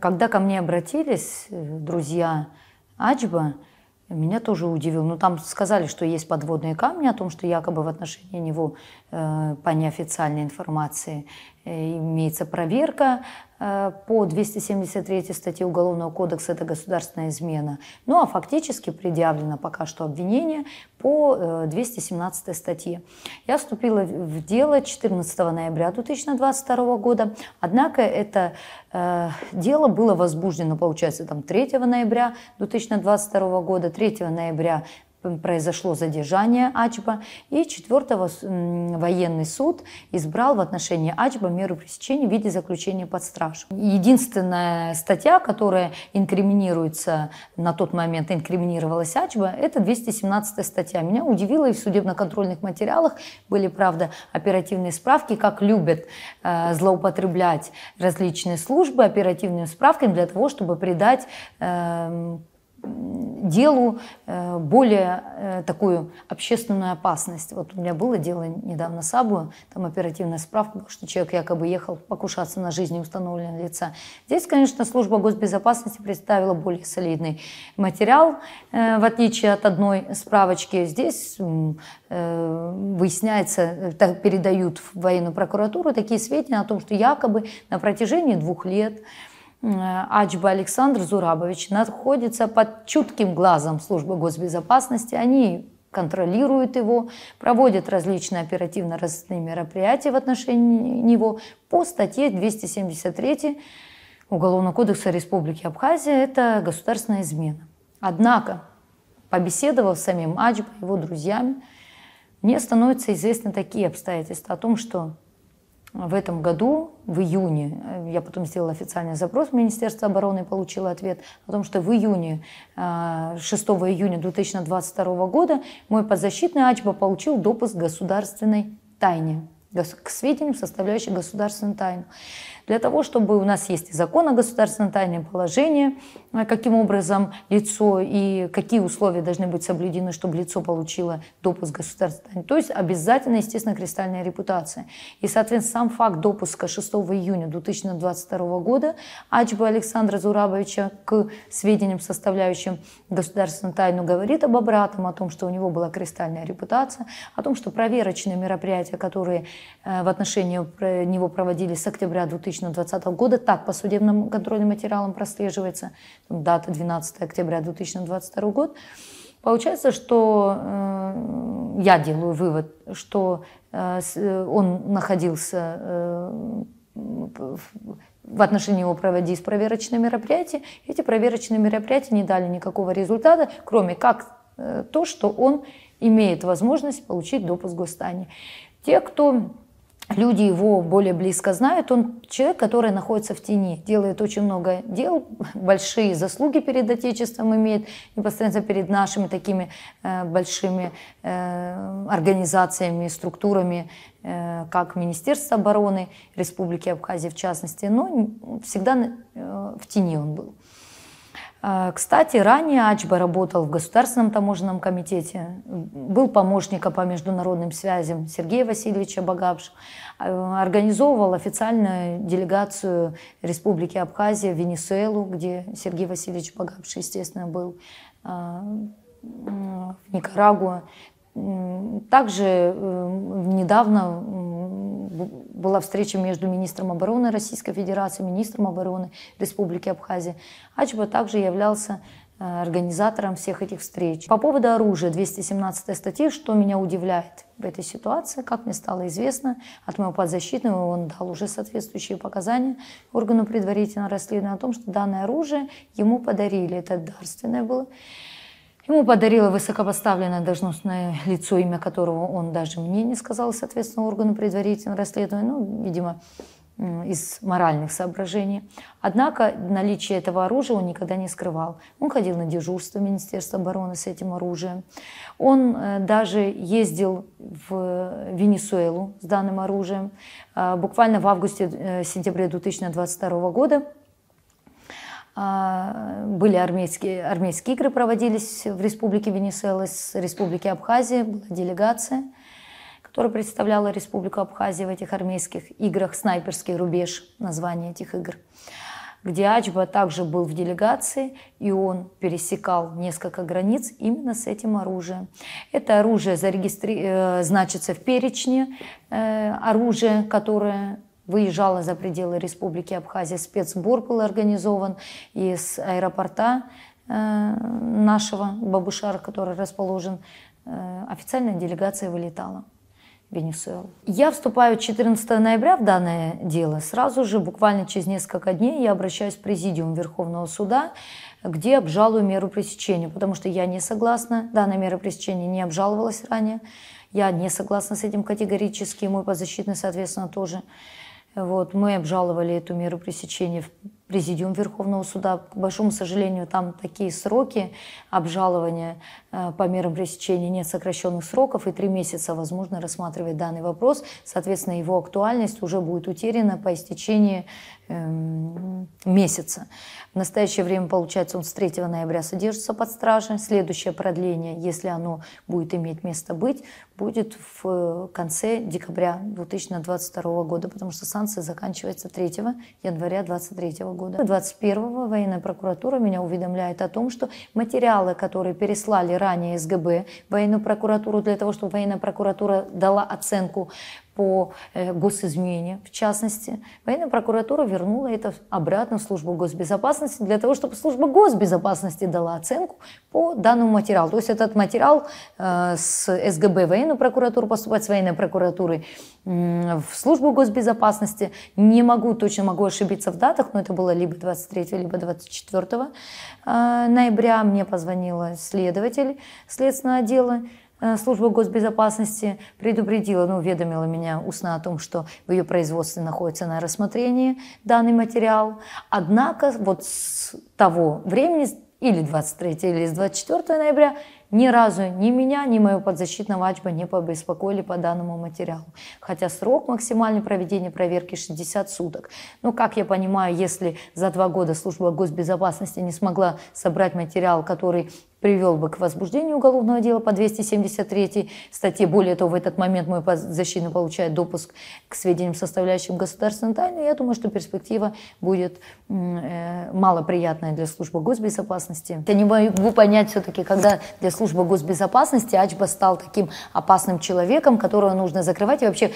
Когда ко мне обратились э, друзья Ачба, меня тоже удивил. Но ну, там сказали, что есть подводные камни о том, что якобы в отношении него э, по неофициальной информации э, имеется проверка, Э, по 273 статье Уголовного кодекса это государственная измена. Ну а фактически предъявлено пока что обвинение по 217 э, статье. Я вступила в дело 14 ноября 2022 года, однако это э, дело было возбуждено, получается, там 3 ноября 2022 года, 3 ноября произошло задержание Ачба, и 4 военный суд избрал в отношении Ачба меру пресечения в виде заключения под стражу. Единственная статья, которая инкриминируется на тот момент, инкриминировалась Ачба, это 217 статья. Меня удивило, и в судебно-контрольных материалах были, правда, оперативные справки, как любят э, злоупотреблять различные службы оперативными справками для того, чтобы придать э, делу э, более э, такую общественную опасность. Вот у меня было дело недавно с Абу, там оперативная справка, что человек якобы ехал покушаться на жизнь установленного лица. Здесь, конечно, служба госбезопасности представила более солидный материал, э, в отличие от одной справочки. Здесь выясняется, так передают в военную прокуратуру такие сведения о том, что якобы на протяжении двух лет Э, Аджба Александр Зурабович находится под чутким глазом службы госбезопасности. Они контролируют его, проводят различные оперативно-розыскные мероприятия в отношении него по статье 273 Уголовного кодекса Республики Абхазия. Это государственная измена. Однако, побеседовав с самим Аджбой, его друзьями, мне становятся известны такие обстоятельства о том, что в этом году, в июне, э, я потом сделала официальный запрос в Министерство обороны и получила ответ о том, что в июне, 6 э, июня 2022 года, мой подзащитный Ачба получил допуск государственной тайне к сведениям, составляющим государственную тайну для того, чтобы у нас есть и закон о государственном тайном положении, э, каким образом лицо и какие условия должны быть соблюдены, чтобы лицо получило допуск государственной То есть обязательно, естественно, кристальная репутация. И, соответственно, сам факт допуска 6 июня 2022 года Ачбы Александра Зурабовича к сведениям, составляющим государственную тайну, говорит об обратном, о том, что у него была кристальная репутация, о том, что проверочные мероприятия, которые э, в отношении него проводились с октября 2000 2020 года. Так, по судебным контрольным материалам прослеживается там, дата 12 октября 2022 год. Получается, что э, я делаю вывод, что э, э он находился э, в отношении его проводились проверочные мероприятия. Эти проверочные мероприятия не дали никакого результата, кроме как э, то, что он имеет возможность получить допуск гостани. Те, кто люди его более близко знают. Он человек, который находится в тени, делает очень много дел, большие заслуги перед Отечеством имеет, непосредственно перед нашими такими э, большими э, организациями, структурами, э, как Министерство обороны Республики Абхазия в частности, но всегда э, в тени он был. А, кстати, ранее Ачба работал в Государственном таможенном комитете, был помощником по международным связям Сергея Васильевича Багапш, а, организовывал официальную делегацию Республики Абхазия в Венесуэлу, где Сергей Васильевич Багапш, естественно, был, а, в Никарагуа. Также э, недавно была встреча между министром обороны Российской Федерации, министром обороны Республики Абхазия. Ачба также являлся э, организатором всех этих встреч. По поводу оружия 217 статьи, что меня удивляет в этой ситуации, как мне стало известно, от моего подзащитного он дал уже соответствующие показания органу предварительного расследования о том, что данное оружие ему подарили, это дарственное было. Ему подарило высокопоставленное должностное лицо, имя которого он даже мне не сказал, соответственно, органу предварительного расследования, ну, видимо, из моральных соображений. Однако наличие этого оружия он никогда не скрывал. Он ходил на дежурство Министерства обороны с этим оружием. Он э, даже ездил в Венесуэлу с данным оружием. А, буквально в августе-сентябре э, 2022 года а, были армейские, армейские игры проводились в Республике Венесуэла, с Республики Абхазии была делегация, которая представляла Республику Абхазия в этих армейских играх, снайперский рубеж, название этих игр, где Ачба также был в делегации, и он пересекал несколько границ именно с этим оружием. Это оружие зарегистри... Э, значится в перечне э, оружия, которое выезжала за пределы Республики Абхазия. Спецсбор был организован из аэропорта э, нашего Бабушара, который расположен, э, официальная делегация вылетала. в Венесуэлу. Я вступаю 14 ноября в данное дело. Сразу же, буквально через несколько дней, я обращаюсь в Президиум Верховного Суда, где обжалую меру пресечения, потому что я не согласна. Данная мера пресечения не обжаловалась ранее. Я не согласна с этим категорически, мой подзащитный, соответственно, тоже. Вот, мы обжаловали эту меру пресечения в Президиум Верховного Суда. К большому сожалению, там такие сроки обжалования э, по мерам пресечения нет сокращенных сроков, и три месяца возможно рассматривать данный вопрос. Соответственно, его актуальность уже будет утеряна по истечении Эм, месяца. В настоящее время, получается, он с 3 ноября содержится под стражей. Следующее продление, если оно будет иметь место быть, будет в э, конце декабря 2022 года, потому что санкции заканчиваются 3 января 2023 года. 21 го военная прокуратура меня уведомляет о том, что материалы, которые переслали ранее СГБ военную прокуратуру для того, чтобы военная прокуратура дала оценку по э, госизмене, в частности, военная прокуратура вернула это обратно в службу госбезопасности для того, чтобы служба госбезопасности дала оценку по данному материалу. То есть этот материал э, с СГБ военную прокуратуру поступает, с военной прокуратуры в службу госбезопасности. Не могу, точно могу ошибиться в датах, но это было либо 23, либо 24 э, ноября. Мне позвонила следователь следственного отдела Э, служба госбезопасности предупредила, ну, уведомила меня устно о том, что в ее производстве находится на рассмотрении данный материал. Однако вот с того времени, или 23, или с 24 ноября, ни разу ни меня, ни моего подзащитного Ачба не побеспокоили по данному материалу. Хотя срок максимальный проведения проверки 60 суток. Но, как я понимаю, если за два года служба госбезопасности не смогла собрать материал, который привел бы к возбуждению уголовного дела по 273 статье. Более того, в этот момент мой защитник получает допуск к сведениям, составляющим государственную тайну. Я думаю, что перспектива будет э, малоприятная для службы госбезопасности. Я не могу понять все-таки, когда для службы госбезопасности Ачба стал таким опасным человеком, которого нужно закрывать. И вообще,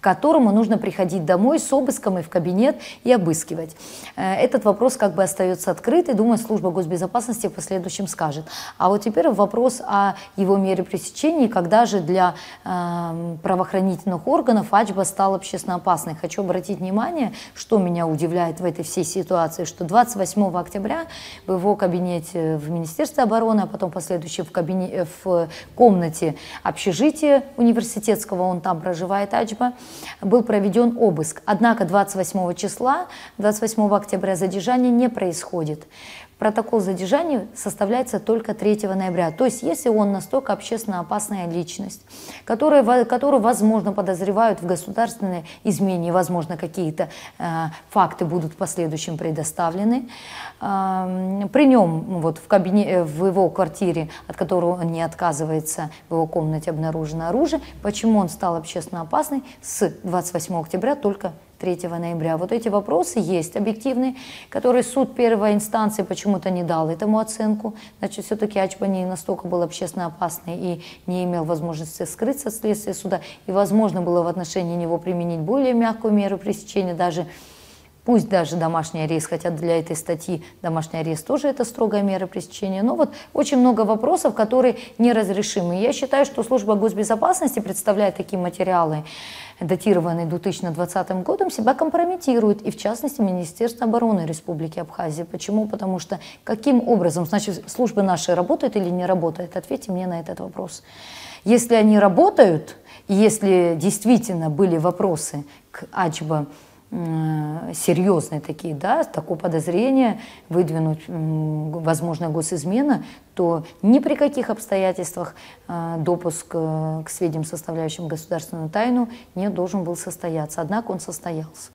которому нужно приходить домой с обыском и в кабинет и обыскивать. Э, этот вопрос как бы остается открытый, думаю, служба госбезопасности в последующем скажет. А вот теперь вопрос о его мере пресечения, когда же для э, правоохранительных органов Ачба стал общественно опасной. Хочу обратить внимание, что меня удивляет в этой всей ситуации, что 28 октября в его кабинете в Министерстве обороны, а потом последующий в, кабинете, э, в комнате общежития университетского, он там проживает, Ачба, был проведен обыск. Однако 28 числа, 28 октября задержания не происходит. Протокол задержания составляется только 3 ноября. То есть если он настолько общественно опасная личность, которая, которую, возможно, подозревают в государственной измене, возможно, какие-то э, факты будут в последующем предоставлены, э, при нем вот, в, кабине, э, в его квартире, от которого он не отказывается, в его комнате обнаружено оружие, почему он стал общественно опасный с 28 октября только 3 ноября. Вот эти вопросы есть объективные, которые суд первой инстанции почему-то не дал этому оценку. Значит, все-таки Ачба не настолько был общественно опасный и не имел возможности скрыться от следствия суда, и возможно было в отношении него применить более мягкую меру пресечения, даже Пусть даже домашний арест, хотя для этой статьи домашний арест тоже это строгая мера пресечения. Но вот очень много вопросов, которые неразрешимы. Я считаю, что служба госбезопасности, представляя такие материалы, датированные 2020 годом, себя компрометирует, и в частности Министерство обороны Республики Абхазия. Почему? Потому что каким образом, значит, службы наши работают или не работают? Ответьте мне на этот вопрос. Если они работают, если действительно были вопросы к Ачба, Э, серьезные такие, да, такое подозрение выдвинуть, возможно, госизмена, то ни при каких обстоятельствах э, допуск э, к сведениям, составляющим государственную тайну, не должен был состояться. Однако он состоялся.